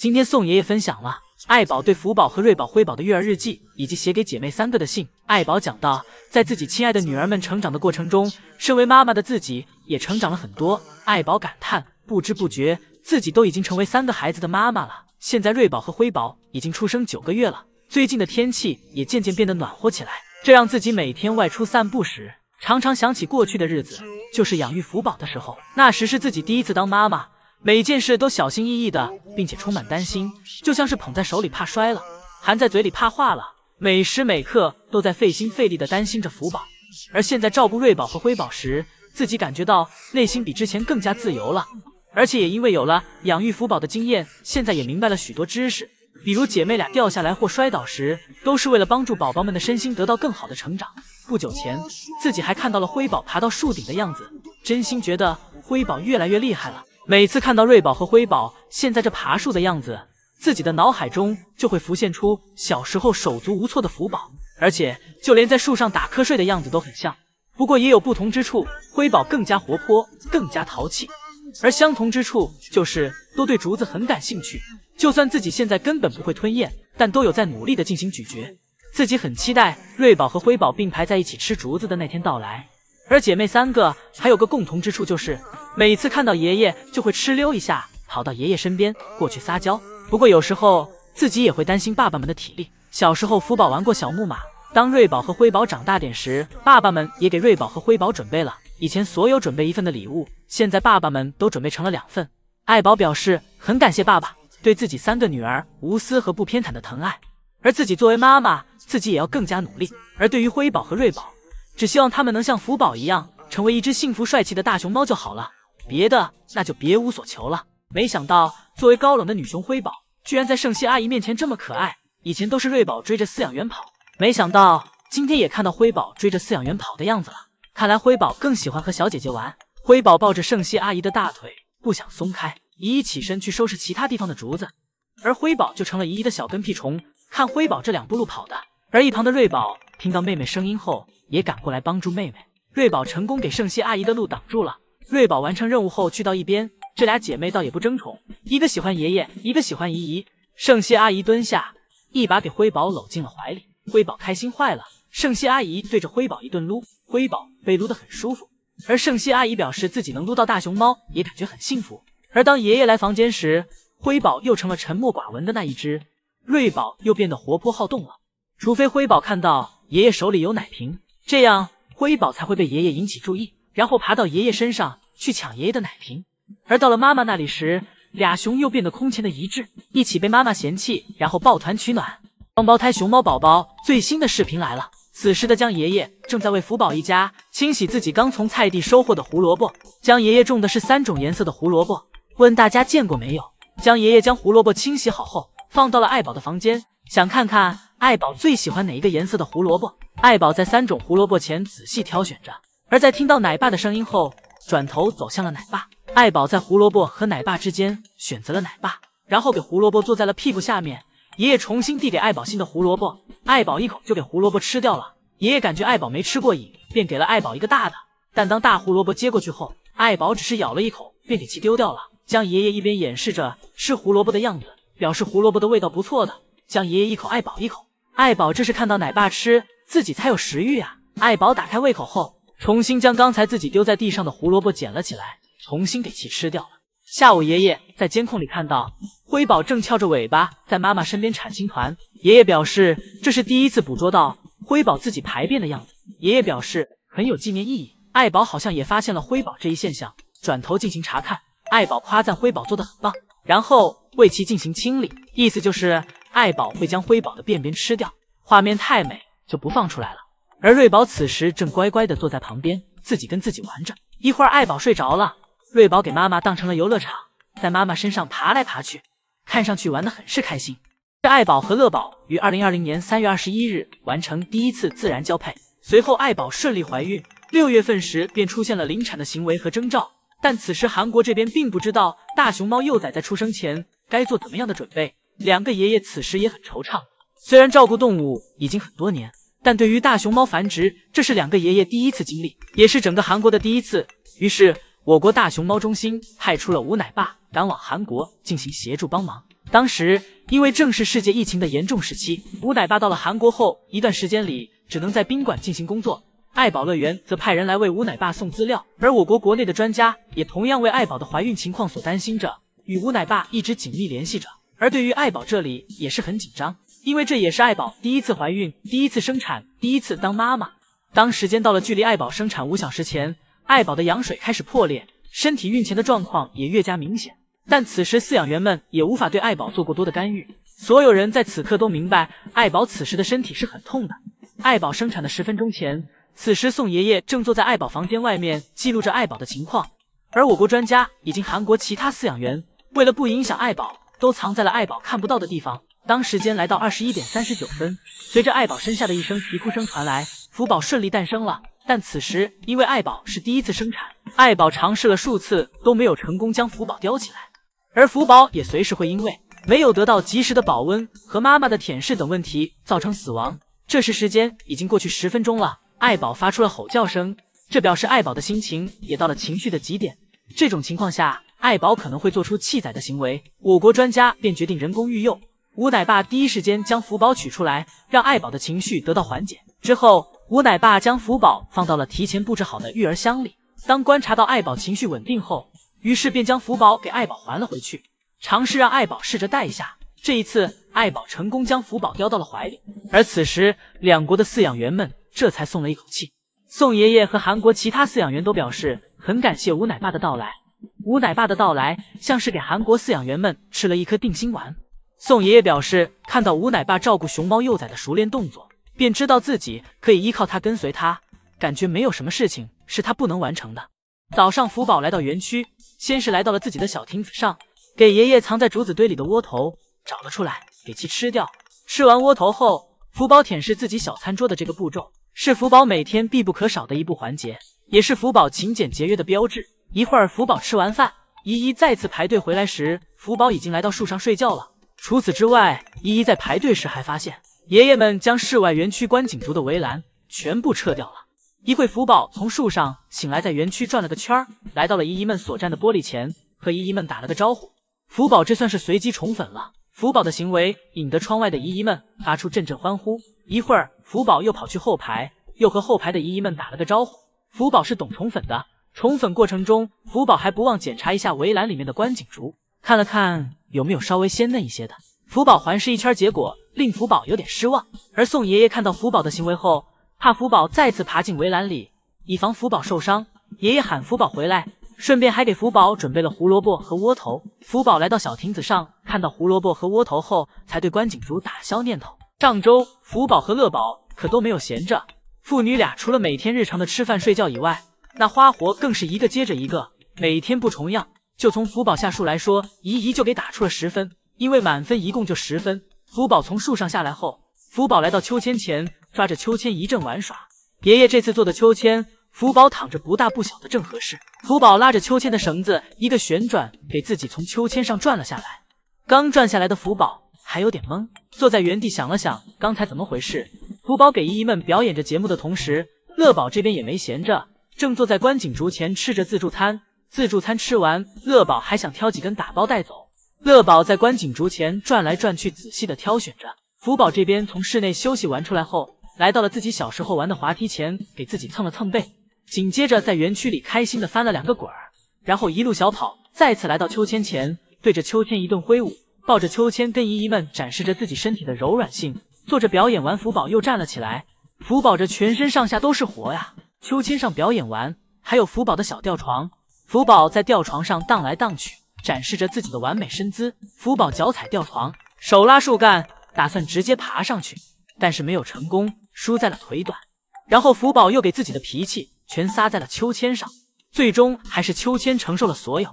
今天宋爷爷分享了爱宝对福宝和瑞宝、辉宝的育儿日记，以及写给姐妹三个的信。爱宝讲到，在自己亲爱的女儿们成长的过程中，身为妈妈的自己也成长了很多。爱宝感叹，不知不觉自己都已经成为三个孩子的妈妈了。现在瑞宝和辉宝已经出生九个月了，最近的天气也渐渐变得暖和起来，这让自己每天外出散步时，常常想起过去的日子，就是养育福宝的时候。那时是自己第一次当妈妈。每件事都小心翼翼的，并且充满担心，就像是捧在手里怕摔了，含在嘴里怕化了，每时每刻都在费心费力的担心着福宝。而现在照顾瑞宝和辉宝时，自己感觉到内心比之前更加自由了，而且也因为有了养育福宝的经验，现在也明白了许多知识，比如姐妹俩掉下来或摔倒时，都是为了帮助宝宝们的身心得到更好的成长。不久前，自己还看到了辉宝爬到树顶的样子，真心觉得辉宝越来越厉害了。每次看到瑞宝和辉宝现在这爬树的样子，自己的脑海中就会浮现出小时候手足无措的福宝，而且就连在树上打瞌睡的样子都很像。不过也有不同之处，辉宝更加活泼，更加淘气，而相同之处就是都对竹子很感兴趣。就算自己现在根本不会吞咽，但都有在努力的进行咀嚼。自己很期待瑞宝和辉宝并排在一起吃竹子的那天到来。而姐妹三个还有个共同之处就是。每次看到爷爷，就会哧溜一下跑到爷爷身边过去撒娇。不过有时候自己也会担心爸爸们的体力。小时候福宝玩过小木马，当瑞宝和辉宝长大点时，爸爸们也给瑞宝和辉宝准备了以前所有准备一份的礼物。现在爸爸们都准备成了两份。爱宝表示很感谢爸爸对自己三个女儿无私和不偏袒的疼爱，而自己作为妈妈，自己也要更加努力。而对于辉宝和瑞宝，只希望他们能像福宝一样，成为一只幸福帅气的大熊猫就好了。别的那就别无所求了。没想到，作为高冷的女熊灰宝，居然在圣熙阿姨面前这么可爱。以前都是瑞宝追着饲养员跑，没想到今天也看到灰宝追着饲养员跑的样子了。看来灰宝更喜欢和小姐姐玩。灰宝抱着圣熙阿姨的大腿，不想松开。姨姨起身去收拾其他地方的竹子，而灰宝就成了依依的小跟屁虫。看灰宝这两步路跑的。而一旁的瑞宝听到妹妹声音后，也赶过来帮助妹妹。瑞宝成功给圣熙阿姨的路挡住了。瑞宝完成任务后去到一边，这俩姐妹倒也不争宠，一个喜欢爷爷，一个喜欢姨姨。圣熙阿姨蹲下，一把给辉宝搂进了怀里，辉宝开心坏了。圣熙阿姨对着辉宝一顿撸，辉宝被撸得很舒服。而圣熙阿姨表示自己能撸到大熊猫也感觉很幸福。而当爷爷来房间时，辉宝又成了沉默寡闻的那一只，瑞宝又变得活泼好动了。除非辉宝看到爷爷手里有奶瓶，这样辉宝才会被爷爷引起注意。然后爬到爷爷身上去抢爷爷的奶瓶，而到了妈妈那里时，俩熊又变得空前的一致，一起被妈妈嫌弃，然后抱团取暖。双胞胎熊猫宝宝最新的视频来了。此时的江爷爷正在为福宝一家清洗自己刚从菜地收获的胡萝卜。江爷爷种的是三种颜色的胡萝卜，问大家见过没有？江爷爷将胡萝卜清洗好后，放到了爱宝的房间，想看看爱宝最喜欢哪一个颜色的胡萝卜。爱宝在三种胡萝卜前仔细挑选着。而在听到奶爸的声音后，转头走向了奶爸。爱宝在胡萝卜和奶爸之间选择了奶爸，然后给胡萝卜坐在了屁股下面。爷爷重新递给爱宝新的胡萝卜，爱宝一口就给胡萝卜吃掉了。爷爷感觉爱宝没吃过瘾，便给了爱宝一个大的。但当大胡萝卜接过去后，爱宝只是咬了一口便给其丢掉了。将爷爷一边掩饰着吃胡萝卜的样子，表示胡萝卜的味道不错的。将爷爷一口，爱宝一口。爱宝这是看到奶爸吃自己才有食欲啊！爱宝打开胃口后。重新将刚才自己丢在地上的胡萝卜捡了起来，重新给其吃掉了。下午爷爷在监控里看到灰宝正翘着尾巴在妈妈身边铲青团，爷爷表示这是第一次捕捉到灰宝自己排便的样子，爷爷表示很有纪念意义。爱宝好像也发现了灰宝这一现象，转头进行查看。爱宝夸赞灰宝做的很棒，然后为其进行清理，意思就是爱宝会将灰宝的便便吃掉。画面太美就不放出来了。而瑞宝此时正乖乖的坐在旁边，自己跟自己玩着。一会儿，爱宝睡着了，瑞宝给妈妈当成了游乐场，在妈妈身上爬来爬去，看上去玩的很是开心。这爱宝和乐宝于二零二零年三月二十一日完成第一次自然交配，随后爱宝顺利怀孕，六月份时便出现了临产的行为和征兆。但此时韩国这边并不知道大熊猫幼崽在出生前该做怎么样的准备。两个爷爷此时也很惆怅，虽然照顾动物已经很多年。但对于大熊猫繁殖，这是两个爷爷第一次经历，也是整个韩国的第一次。于是，我国大熊猫中心派出了吴奶爸赶往韩国进行协助帮忙。当时，因为正是世界疫情的严重时期，吴奶爸到了韩国后，一段时间里只能在宾馆进行工作。爱宝乐园则派人来为吴奶爸送资料，而我国国内的专家也同样为爱宝的怀孕情况所担心着，与吴奶爸一直紧密联系着。而对于爱宝，这里也是很紧张。因为这也是爱宝第一次怀孕、第一次生产、第一次当妈妈。当时间到了，距离爱宝生产五小时前，爱宝的羊水开始破裂，身体孕前的状况也越加明显。但此时饲养员们也无法对爱宝做过多的干预。所有人在此刻都明白，爱宝此时的身体是很痛的。爱宝生产的十分钟前，此时宋爷爷正坐在爱宝房间外面记录着爱宝的情况，而我国专家以及韩国其他饲养员为了不影响爱宝，都藏在了爱宝看不到的地方。当时间来到二十一点三十九分，随着爱宝身下的一声啼哭声传来，福宝顺利诞生了。但此时因为爱宝是第一次生产，爱宝尝试了数次都没有成功将福宝叼起来，而福宝也随时会因为没有得到及时的保温和妈妈的舔舐等问题造成死亡。这时时间已经过去十分钟了，爱宝发出了吼叫声，这表示爱宝的心情也到了情绪的极点。这种情况下，爱宝可能会做出弃崽的行为。我国专家便决定人工育幼。吴奶爸第一时间将福宝取出来，让爱宝的情绪得到缓解。之后，吴奶爸将福宝放到了提前布置好的育儿箱里。当观察到爱宝情绪稳定后，于是便将福宝给爱宝还了回去，尝试让爱宝试着戴一下。这一次，爱宝成功将福宝叼到了怀里。而此时，两国的饲养员们这才松了一口气。宋爷爷和韩国其他饲养员都表示很感谢吴奶爸的到来。吴奶爸的到来像是给韩国饲养员们吃了一颗定心丸。宋爷爷表示，看到吴奶爸照顾熊猫幼崽的熟练动作，便知道自己可以依靠他，跟随他，感觉没有什么事情是他不能完成的。早上，福宝来到园区，先是来到了自己的小亭子上，给爷爷藏在竹子堆里的窝头找了出来，给其吃掉。吃完窝头后，福宝舔舐自己小餐桌的这个步骤，是福宝每天必不可少的一步环节，也是福宝勤俭节约的标志。一会儿，福宝吃完饭，依依再次排队回来时，福宝已经来到树上睡觉了。除此之外，依依在排队时还发现，爷爷们将室外园区观景竹的围栏全部撤掉了。一会儿，福宝从树上醒来，在园区转了个圈儿，来到了依依们所站的玻璃前，和依依们打了个招呼。福宝这算是随机宠粉了。福宝的行为引得窗外的依依们发出阵阵欢呼。一会儿，福宝又跑去后排，又和后排的依依们打了个招呼。福宝是懂宠粉的，宠粉过程中，福宝还不忘检查一下围栏里面的观景竹。看了看有没有稍微鲜嫩一些的，福宝环视一圈，结果令福宝有点失望。而宋爷爷看到福宝的行为后，怕福宝再次爬进围栏里，以防福宝受伤，爷爷喊福宝回来，顺便还给福宝准备了胡萝卜和窝头。福宝来到小亭子上，看到胡萝卜和窝头后，才对关景竹打消念头。上周福宝和乐宝可都没有闲着，父女俩除了每天日常的吃饭睡觉以外，那花活更是一个接着一个，每天不重样。就从福宝下树来说，姨姨就给打出了十分，因为满分一共就十分。福宝从树上下来后，福宝来到秋千前，抓着秋千一阵玩耍。爷爷这次做的秋千，福宝躺着不大不小，的正合适。福宝拉着秋千的绳子，一个旋转，给自己从秋千上转了下来。刚转下来的福宝还有点懵，坐在原地想了想刚才怎么回事。福宝给姨姨们表演着节目的同时，乐宝这边也没闲着，正坐在观景竹前吃着自助餐。自助餐吃完，乐宝还想挑几根打包带走。乐宝在观景竹前转来转去，仔细的挑选着。福宝这边从室内休息完出来后，来到了自己小时候玩的滑梯前，给自己蹭了蹭背，紧接着在园区里开心的翻了两个滚儿，然后一路小跑，再次来到秋千前，对着秋千一顿挥舞，抱着秋千跟姨姨们展示着自己身体的柔软性。坐着表演完，福宝又站了起来。福宝这全身上下都是活呀！秋千上表演完，还有福宝的小吊床。福宝在吊床上荡来荡去，展示着自己的完美身姿。福宝脚踩吊床，手拉树干，打算直接爬上去，但是没有成功，输在了腿短。然后福宝又给自己的脾气全撒在了秋千上，最终还是秋千承受了所有。